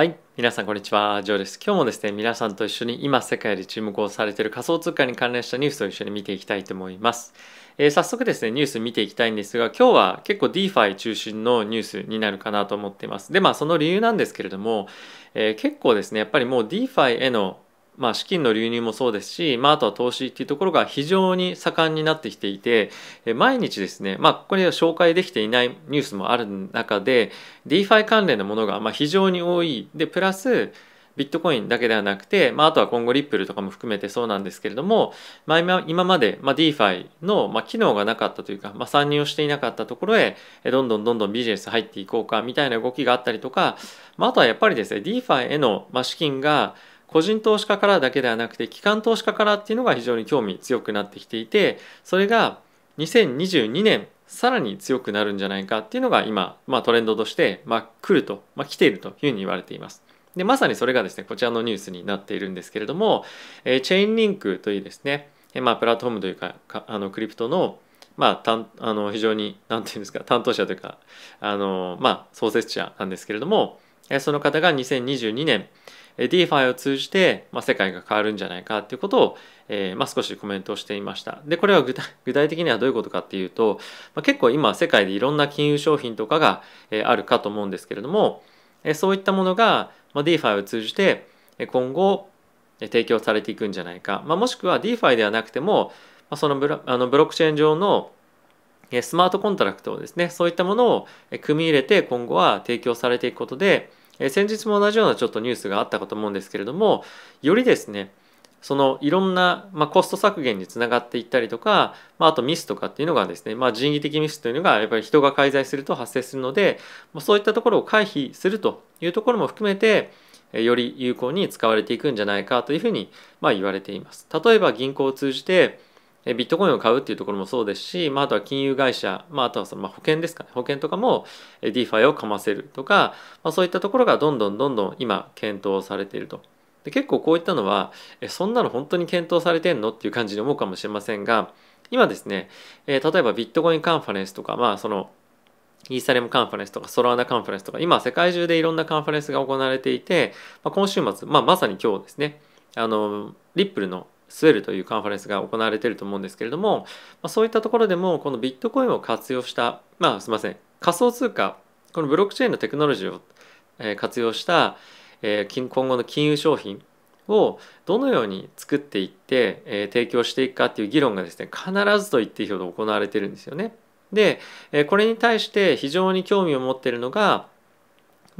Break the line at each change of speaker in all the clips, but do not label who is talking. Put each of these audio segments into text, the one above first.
はい。皆さん、こんにちは。ジョーです。今日もですね、皆さんと一緒に今世界で注目をされている仮想通貨に関連したニュースを一緒に見ていきたいと思います。えー、早速ですね、ニュース見ていきたいんですが、今日は結構 DeFi 中心のニュースになるかなと思っています。で、まあ、その理由なんですけれども、えー、結構ですね、やっぱりもう DeFi へのまあ、資金の流入もそうですし、まあ、あとは投資っていうところが非常に盛んになってきていて毎日ですね、まあ、ここには紹介できていないニュースもある中で DeFi 関連のものがま非常に多いでプラスビットコインだけではなくて、まあ、あとは今後リップルとかも含めてそうなんですけれども、まあ、今今まで、まあ、DeFi の、まあ、機能がなかったというか、まあ、参入をしていなかったところへどんどんどんどんビジネス入っていこうかみたいな動きがあったりとか、まあ、あとはやっぱりですね DeFi への、まあ、資金が個人投資家からだけではなくて機関投資家からっていうのが非常に興味強くなってきていてそれが2022年さらに強くなるんじゃないかっていうのが今、まあ、トレンドとして、まあ、来ると、まあ、来ているというふうに言われています。でまさにそれがですねこちらのニュースになっているんですけれども、えー、チェーンリンクというですね、まあ、プラットフォームというかかあのクリプトのまあ、たんあの非常にんていうんですか担当者というかあの、まあ、創設者なんですけれどもその方が2022年、DeFi を通じて、まあ、世界が変わるんじゃないかっていうことを、えー、まあ、少しコメントをしていました。で、これは具体 的にはどういうことかっていうと、まあ、結構今世界でいろんな金融商品とかが、えあるかと思うんですけれども、えそういったものが、ま DeFi を通じて今後提供されていくんじゃないか、まもしくは DeFi ではなくても、まそのブあのブロックチェーン上のスマートコントラクトをですねそういったものを組み入れて今後は提供されていくことでえ先日も同じようなちょっとニュースがあったかと思うんですけれどもよりですねそのいろんな、まあ、コスト削減につながっていったりとか、まあ、あとミスとかっていうのがですね、まあ、人為的ミスというのがやっぱり人が介在すると発生するので、まあ、そういったところを回避するというところも含めてより有効に使われていくんじゃないかというふうに、まあ、言われています。例えば銀行を通じてビットコインを買うっていうところもそうですし、まあ、あとは金融会社、まあ、あとはその、まあ、保険ですかね。保険とかも DeFi をかませるとか、まあ、そういったところがどんどんどんどん今検討されていると。で結構こういったのは、えそんなの本当に検討されてんのっていう感じに思うかもしれませんが、今ですね、えー、例えばビットコインカンファレンスとか、まあその、イーサレムカンファレンスとかソラーナカンファレンスとか、今世界中でいろんなカンファレンスが行われていて、まあ、今週末、まあ、まさに今日ですね、あの、リップルのスウェルというカンファレンスが行われていると思うんですけれども、まそういったところでもこのビットコインを活用した、まあ、すいません仮想通貨このブロックチェーンのテクノロジーを、え活用した、え今後の金融商品をどのように作っていって、え提供していくかっていう議論がですね必ずと言っていいほど行われてるんですよね。で、えこれに対して非常に興味を持っているのが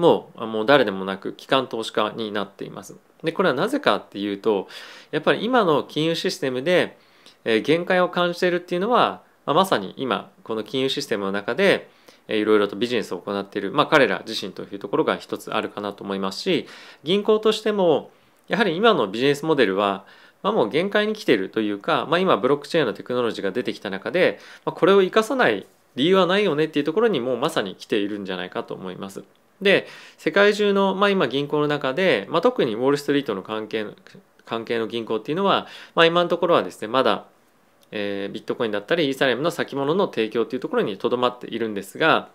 もうもう誰でもなく機関投資家になっています。でこれはなぜかっていうとやっぱり今の金融システムで限界を感じているっていうのはまさに今この金融システムの中でいろいろとビジネスを行っている、まあ、彼ら自身というところが一つあるかなと思いますし銀行としてもやはり今のビジネスモデルはまあ、もう限界に来ているというか、まあ、今ブロックチェーンのテクノロジーが出てきた中で、まあ、これを生かさない理由はないよねっていうところにもうまさに来ているんじゃないかと思います。で世界中の、まあ、今銀行の中で、まあ、特にウォール・ストリートの関係関係の銀行っていうのは、まあ、今のところはですねまだ、えー、ビットコインだったりイーサリアムの先物の提供っていうところにとどまっているんですが、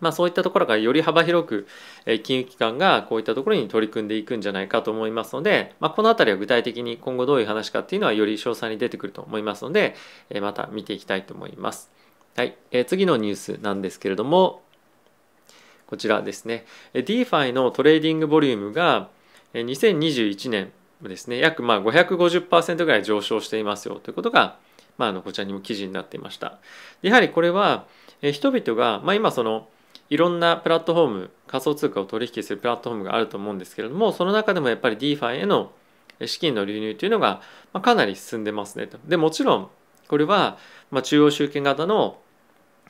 まあ、そういったところからより幅広く、えー、金融機関がこういったところに取り組んでいくんじゃないかと思いますので、まあ、この辺りは具体的に今後どういう話かっていうのはより詳細に出てくると思いますので、えー、また見ていきたいと思います。はい、えー、次のニュースなんですけれども、こちらですね DeFi のトレーディングボリュームが2021年ですね約まあ550%ぐらい上昇していますよということが、まあ、あのこちらにも記事になっていましたやはりこれは人々が、まあ、今そのいろんなプラットフォーム仮想通貨を取引するプラットフォームがあると思うんですけれどもその中でもやっぱり DeFi への資金の流入というのがかなり進んでますねとでもちろんこれは中央集権型の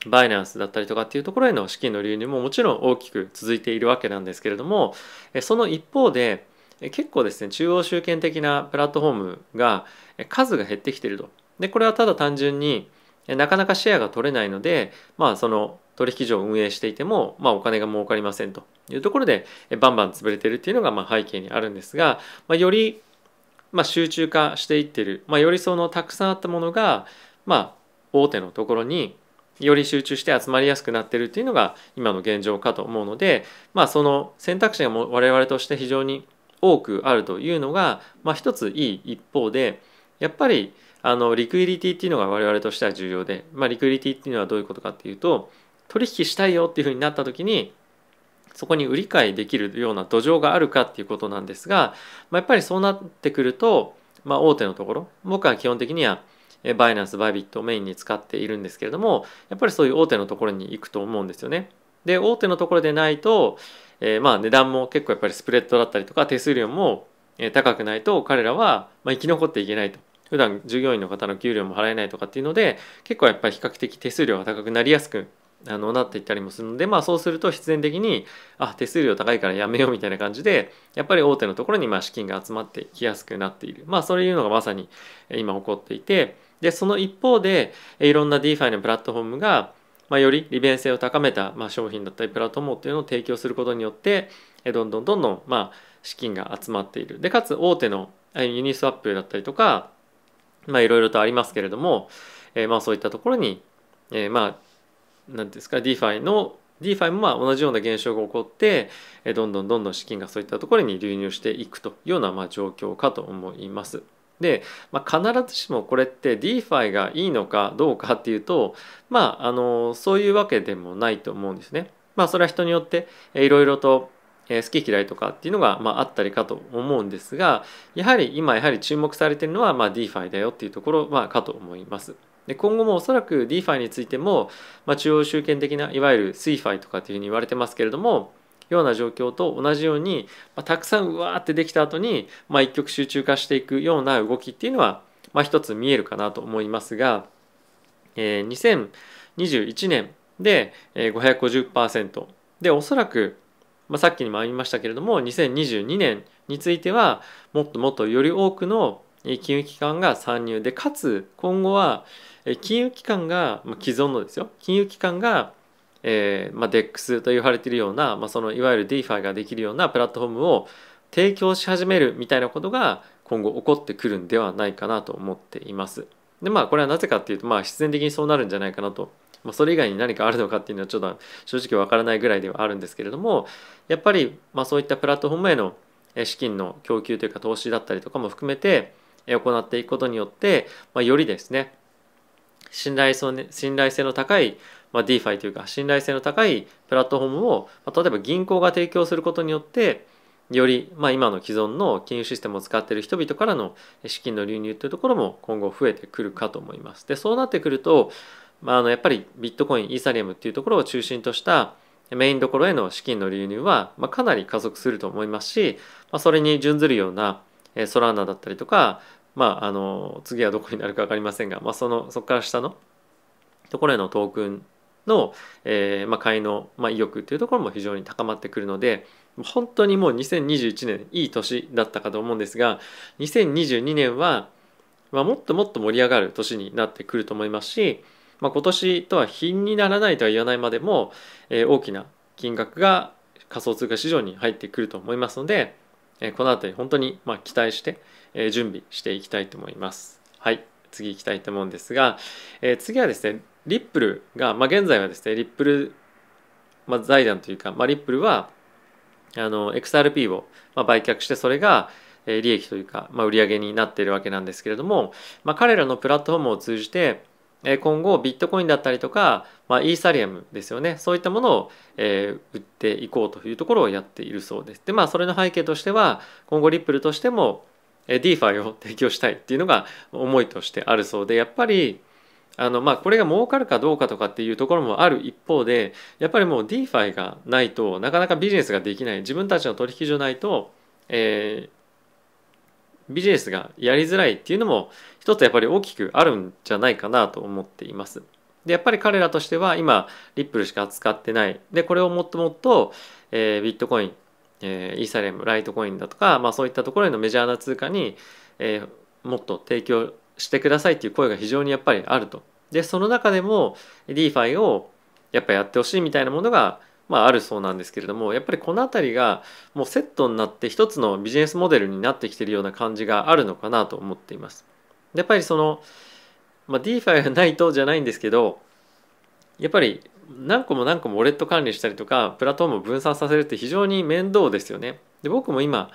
バイナンスだったりとかっていうところへの資金の流入ももちろん大きく続いているわけなんですけれどもその一方で結構ですね中央集権的なプラットフォームが数が減ってきているとでこれはただ単純になかなかシェアが取れないのでまあその取引所を運営していても、まあ、お金が儲かりませんというところでバンバン潰れてるっていうのがま背景にあるんですが、まあ、よりまあ集中化していってる、まあ、よりそのたくさんあったものがまあ大手のところにより集中して集まりやすくなってるっていうのが今の現状かと思うので、まあ、その選択肢が我々として非常に多くあるというのが、まあ、一ついい一方でやっぱりあのリクイリティっていうのが我々としては重要で、まあ、リクイリティっていうのはどういうことかっていうと取引したいよっていうふうになった時にそこに売り買いできるような土壌があるかっていうことなんですが、まあ、やっぱりそうなってくると、まあ、大手のところ僕は基本的にはバイナンスバイビットをメインに使っているんですけれどもやっぱりそういう大手のところに行くと思うんですよね。で大手のところでないと、えー、まあ値段も結構やっぱりスプレッドだったりとか手数料も高くないと彼らは生き残っていけないと普段従業員の方の給料も払えないとかっていうので結構やっぱり比較的手数料が高くなりやすくあのなっていったりもするのでまあそうすると必然的にあ手数料高いからやめようみたいな感じでやっぱり大手のところにまあ資金が集まってきやすくなっているまあそういうのがまさに今起こっていて。でその一方でいろんな DeFi のプラットフォームが、まあ、より利便性を高めた、まあ、商品だったりプラットフォームっていうのを提供することによってどんどんどんどん、まあ、資金が集まっているでかつ大手のユニスワップだったりとか、まあ、いろいろとありますけれども、えー、まあそういったところに、えー、まあんですか DeFi の DeFi もまあ同じような現象が起こって、えー、どんどんどんどん資金がそういったところに流入していくというようなまあ状況かと思います。で、まあ、必ずしもこれって DeFi がいいのかどうかっていうと、まあ、あのそういうわけでもないと思うんですね。まあ、それは人によっていろいろと好き嫌いとかっていうのが、まあ、あったりかと思うんですがやはり今やはり注目されてるのは、まあ、DeFi だよっていうところ、まあ、かと思います。で今後もおそらく DeFi についても、まあ、中央集権的ないわゆる SeFi とかっていうふうに言われてますけれどもような状況と同じように、まあ、たくさんうわーってできた後に、まあ、一極集中化していくような動きっていうのは、まあ、一つ見えるかなと思いますが、えー、2021年で550%でおそらく、まあ、さっきにもありましたけれども2022年についてはもっともっとより多くの金融機関が参入でかつ今後は金融機関が既存のですよ金融機関がえーまあ、DEX と言われているような、まあ、そのいわゆる DeFi ができるようなプラットフォームを提供し始めるみたいなことが今後起こってくるんではないかなと思っています。でまあこれはなぜかっていうとまあ必然的にそうなるんじゃないかなと、まあ、それ以外に何かあるのかっていうのはちょっと正直わからないぐらいではあるんですけれどもやっぱりまあそういったプラットフォームへの資金の供給というか投資だったりとかも含めて行っていくことによって、まあ、よりですね信頼信頼性の高いまあ、DeFi というか信頼性の高いプラットフォームを、まあ、例えば銀行が提供することによってより、まあ、今の既存の金融システムを使っている人々からの資金の流入というところも今後増えてくるかと思います。でそうなってくると、まあ、あのやっぱりビットコインイーサリアムっていうところを中心としたメインどころへの資金の流入は、まあ、かなり加速すると思いますし、まあ、それに準ずるようなソラーナだったりとか、まあ、あの次はどこになるか分かりませんが、まあ、そのそこから下のところへのトークンの、えー、まあ、買いの、まあ、意欲というところも非常に高まってくるので本当にもう2021年いい年だったかと思うんですが2022年は、まあ、もっともっと盛り上がる年になってくると思いますし、まあ、今年とは品にならないとは言わないまでも、えー、大きな金額が仮想通貨市場に入ってくると思いますので、えー、この辺り本当にま期待して、えー、準備していきたいと思います。はい次行きたいと思うんですが、えー、次はですねリップルが、まあ、現在はですねリップル、まあ、財団というか、まあ、リップルはあの XRP を、まあ、売却してそれが利益というか、まあ、売上になっているわけなんですけれども、まあ、彼らのプラットフォームを通じて今後ビットコインだったりとか、まあ、イーサリアムですよねそういったものを、え売っていこうというところをやっているそうです。でまあそれの背景としては今後リップルとしても DeFi を提供したいっていうのが思いとしてあるそうでやっぱりあのまあこれが儲かるかどうかとかっていうところもある一方でやっぱりもう DeFi がないとなかなかビジネスができない自分たちの取引所ないと、えー、ビジネスがやりづらいっていうのも一つやっぱり大きくあるんじゃないかなと思っています。でやっぱり彼らとしては今リップルしか扱ってないでこれをもっともっと、えー、ビットコインえイーサリアムライトコインだとか、まあ、そういったところへのメジャーな通貨に、えもっと提供してくださいっていう声が非常にやっぱりあると。でその中でも DeFi をやっぱやってほしいみたいなものが、まあ、あるそうなんですけれどもやっぱりこの辺りがもうセットになって一つのビジネスモデルになってきてるような感じがあるのかなと思っています。やっぱりその、まあ、DeFi がないとじゃないんですけどやっぱり何個も何個もウォレット管理したりとかプラットフォームを分散させるって非常に面倒ですよね。で僕も今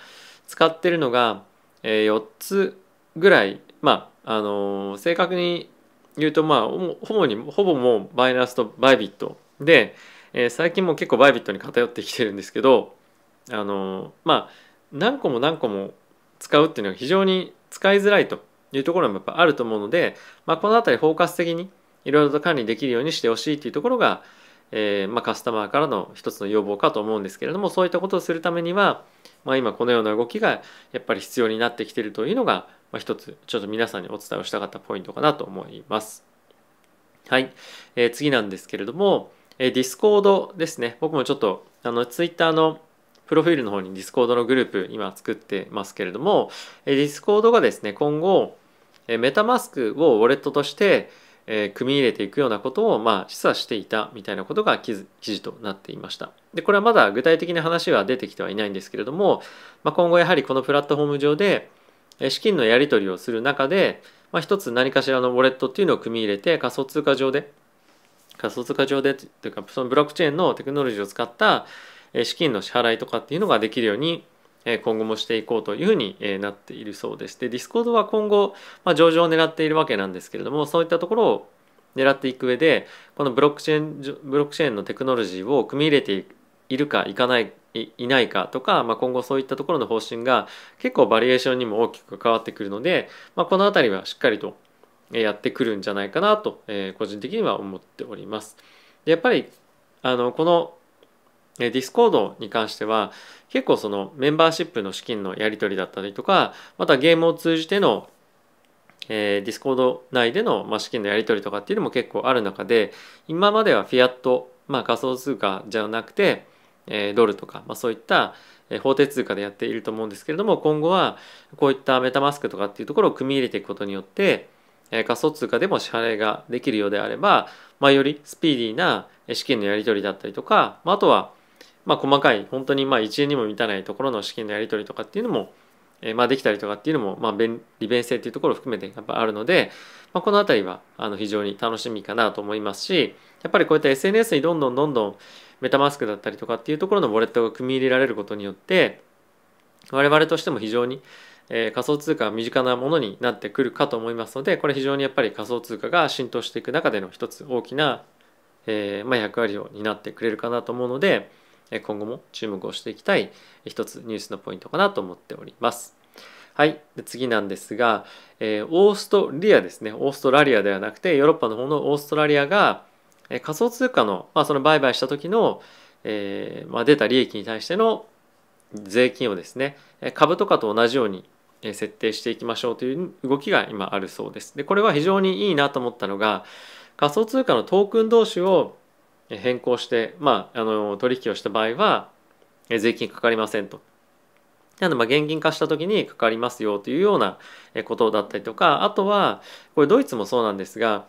使ってるのが、え4つぐらいまああの正確に言うとまあほぼにほぼもうバイナスとバイビットで、え最近も結構バイビットに偏ってきてるんですけどあのまあ何個も何個も使うっていうのは非常に使いづらいというところもやっぱあると思うので、まあ、この辺り包括的にいろいろと管理できるようにしてほしいっていうところが、えー、まあ、カスタマーからの一つの要望かと思うんですけれどもそういったことをするためには、まあ、今このような動きがやっぱり必要になってきてるというのが、まあ、一つちょっと皆さんにお伝えをしたかったポイントかなと思います。はい、えー、次なんですけれども、えー、ディスコードですね僕もちょっとあのツイッターのプロフィールの方にディスコードのグループ今作ってますけれども、ディスコードがですね、今後、メタマスクをウォレットとして、え組み入れていくようなことを、まあ、示唆していたみたいなことが記事となっていました。で、これはまだ具体的な話は出てきてはいないんですけれども、まあ、今後やはりこのプラットフォーム上で、資金のやり取りをする中で、まあ、一つ何かしらのウォレットっていうのを組み入れて仮想通貨上で仮想通貨上でというかそのブロックチェーンのテクノロジーを使った資金の支払いとかっていうのができるように今後もしていこうというふうになっているそうでして Discord は今後、まあ、上場を狙っているわけなんですけれどもそういったところを狙っていく上でこのブロックチェーンブロックチェーンのテクノロジーを組み入れているかいかないいないかとか、まあ、今後そういったところの方針が結構バリエーションにも大きく関わってくるので、まあ、この辺りはしっかりとやってくるんじゃないかなと、えー、個人的には思っております。でやっぱりあのこのディスコードに関しては結構そのメンバーシップの資金のやり取りだったりとかまたゲームを通じてのえディスコード内での、ま資金のやり取りとかっていうのも結構ある中で今まではフィアット、まあ、仮想通貨じゃなくて、えドルとか、まあ、そういった、え法定通貨でやっていると思うんですけれども今後はこういったメタマスクとかっていうところを組み入れていくことによって、え仮想通貨でも支払いができるようであれば、まあ、よりスピーディーな資金のやり取りだったりとか、まあ、あとはまあ、細かい本当にまあ1円にも満たないところの資金のやり取りとかっていうのも、えー、まあできたりとかっていうのもまあ便利便性っていうところを含めてやっぱあるので、まあ、この辺りはあの非常に楽しみかなと思いますしやっぱりこういった SNS にどんどんどんどんメタマスクだったりとかっていうところのウォレットが組み入れられることによって我々としても非常に、え仮想通貨は身近なものになってくるかと思いますのでこれ非常にやっぱり仮想通貨が浸透していく中での一つ大きな、えーまあ、役割を担ってくれるかなと思うので。今後も注目をしていきたい一つニュースのポイントかなと思っております。はい、で次なんですが、えー、オーストリアですねオーストラリアではなくてヨーロッパの方のオーストラリアが、えー、仮想通貨の,、まあその売買した時の、えーまあ、出た利益に対しての税金をですね株とかと同じように設定していきましょうという動きが今あるそうです。でこれは非常にいいなと思ったのが仮想通貨のトークン同士を変更して、まあ、あの取引をした場合は税金かかりませんと。なのでまあ現金化した時にかかりますよというようなことだったりとかあとはこれドイツもそうなんですが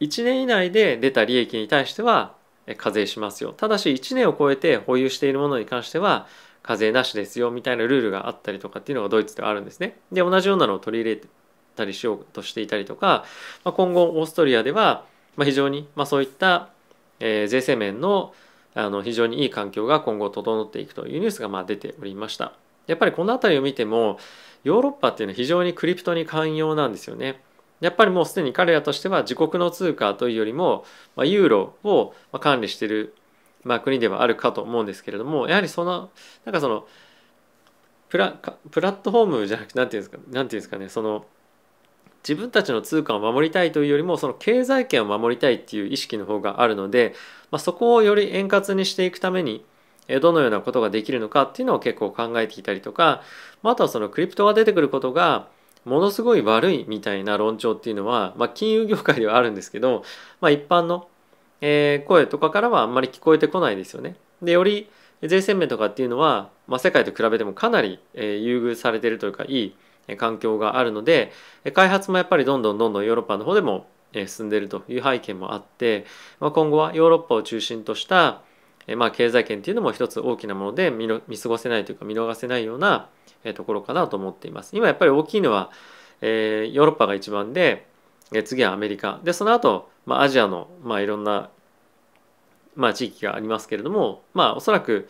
1年以内で出た利益に対しては課税しますよただし1年を超えて保有しているものに関しては課税なしですよみたいなルールがあったりとかっていうのがドイツではあるんですね。で同じようなのを取り入れたりしようとしていたりとか、まあ、今後オーストリアでは非常にまあそういったえー、税制面のあの非常にいい環境が今後整っていくというニュースがまあ出ておりましたやっぱりこの辺りを見てもヨーロッパっていうのは非常にクリプトに寛容なんですよねやっぱりもうすでに彼らとしては自国の通貨というよりも、まあ、ユーロを管理している、まあ、国ではあるかと思うんですけれどもやはりそのなんかそのプラプラットフォームじゃなくて何て言うんですか何て言うんですかねその自分たちの通貨を守りたいというよりもその経済圏を守りたいっていう意識の方があるので、まあ、そこをより円滑にしていくためにどのようなことができるのかっていうのを結構考えていたりとか、まあ、あとはそのクリプトが出てくることがものすごい悪いみたいな論調っていうのは、まあ、金融業界ではあるんですけど、まあ、一般の声とかからはあんまり聞こえてこないですよね。でより税制面とかっていうのは、まあ、世界と比べてもかなり優遇されているというかいい環境があるので開発もやっぱりどんどんどんどんヨーロッパの方でも進んでいるという背景もあって、まあ、今後はヨーロッパを中心とした、まあ、経済圏っていうのも一つ大きなもので見過ごせないというか見逃せないようなところかなと思っています。今やっぱり大きいのは、えー、ヨーロッパが一番で次はアメリカでその後、まあアジアの、まあ、いろんな、まあ、地域がありますけれども、まあ、おそらく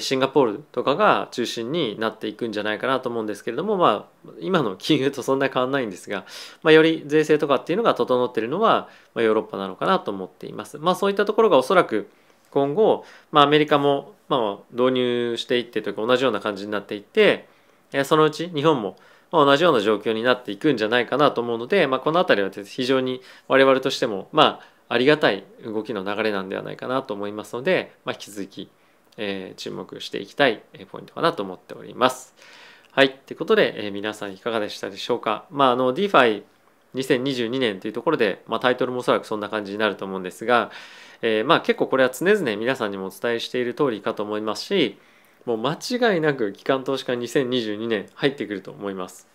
シンガポールとかが中心になっていくんじゃないかなと思うんですけれども、まあ、今の金融とそんなに変わらないんですが、まあ、より税制とかっていうのが整っているのは、まヨーロッパなのかなと思っています。まあ、そういったところがおそらく今後、まあ、アメリカも、ま導入していってというか同じような感じになっていってそのうち日本も同じような状況になっていくんじゃないかなと思うので、まあ、この辺りは非常に我々としても、まあ、ありがたい動きの流れなんではないかなと思いますので、まあ、引き続きえー、注目していきたいポイントかなと思っております。はい。ってことで、えー、皆さんいかがでしたでしょうか。まあ、あの、DeFi 2022年というところで、まあ、タイトルもおそらくそんな感じになると思うんですが、えー、まあ結構これは常々皆さんにもお伝えしている通りかと思いますし、もう間違いなく機関投資家2022年入ってくると思います。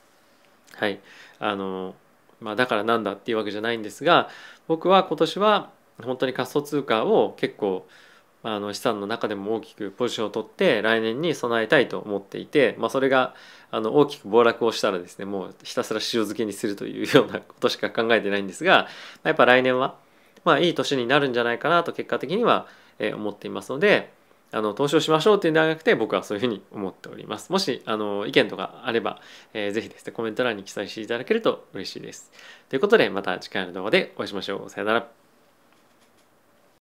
はい。あの、まあ、だからなんだっていうわけじゃないんですが、僕は今年は本当に仮想通貨を結構、あの資産の中でも大きくポジションを取って来年に備えたいと思っていて、まあ、それがあの大きく暴落をしたらですねもうひたすら塩漬けにするというようなことしか考えてないんですが、まやっぱ来年は、まあ、いい年になるんじゃないかなと結果的には思っていますのであの投資をしましょうというんではなくて僕はそういうふうに思っております。もしあの意見とかあれば、えー、ぜひですねコメント欄に記載していただけると嬉しいです。ということでまた次回の動画でお会いしましょう。さよなら。